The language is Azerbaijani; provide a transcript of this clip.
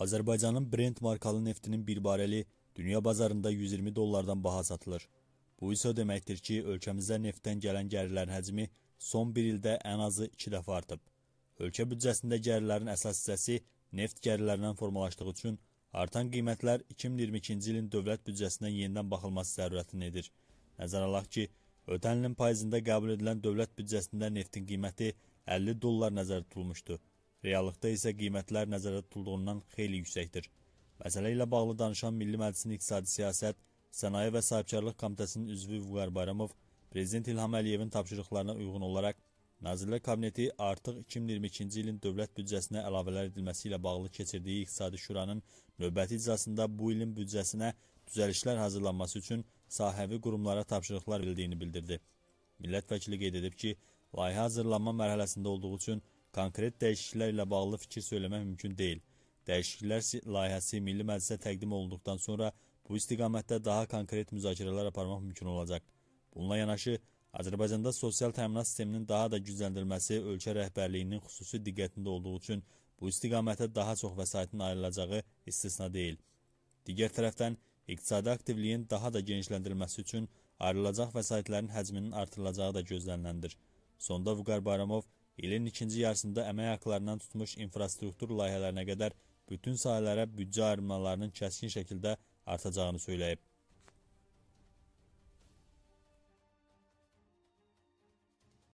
Azərbaycanın Brent markalı neftinin bir bareli dünya bazarında 120 dollardan baha satılır. Bu isə o deməkdir ki, ölkəmizə neftdən gələn gəlirlərin həcmi son bir ildə ən azı 2 dəfə artıb. Ölkə büdcəsində gəlirlərin əsas hissəsi neft gəlirlərindən formalaşdığı üçün artan qiymətlər 2022-ci ilin dövlət büdcəsindən yenidən baxılması zərurətini edir. Nəzərə alaq ki, ötən ilin payızında qəbul edilən dövlət büdcəsində neftin qiyməti 50 dollar nəzərdə tutulmuşdu. Reallıqda isə qiymətlər nəzərdə tutulduğundan xeyli yüksəkdir. Məsələ ilə bağlı danışan Milli Məclisin İqtisadi Siyasət, Sənaye və Sahibkarlıq Komitəsinin üzvü Vüqar Bayramov, Prezident İlham Əliyevin tapşırıqlarına uyğun olaraq, Nazirlər Kabineti artıq 2022-ci ilin dövlət büdcəsinə əlavələr edilməsi ilə bağlı keçirdiyi İqtisadi Şuranın növbəti iclasında bu ilin büdcəsinə düzəlişlər hazırlanması üçün sahəvi qurumlara tapşırıqlar verildiyi bildirdi. Millət vəkili qeyd edib ki, layihə hazırlanma mərhələsində olduğu üçün Konkret dəyişikliklərlə bağlı fikir söyləmək mümkün deyil. Dəyişikliklər layihəsi Milli Məclisə təqdim olunduqdan sonra bu istiqamətdə daha konkret müzakirələr aparmaq mümkün olacaq. Bununla yanaşı, Azərbaycanda sosial təminat sisteminin daha da gücləndirilməsi ölkə rəhbərliyinin xüsusi diqqətində olduğu üçün bu istiqamətə daha çox vəsaitin ayrılacağı istisna deyil. Digər tərəfdən, iqtisadi aktivliyin daha da genişləndirilməsi üçün ayrılacaq vəsaitlərin həcminin artırılacağı da gözləniləndir. Sonda Vüqar Bayramov ilin ikinci yarısında əmək haqlarından tutmuş infrastruktur layihələrinə qədər bütün sahələrə büdcə ayırmalarının kəskin şəkildə artacağını söyləyib.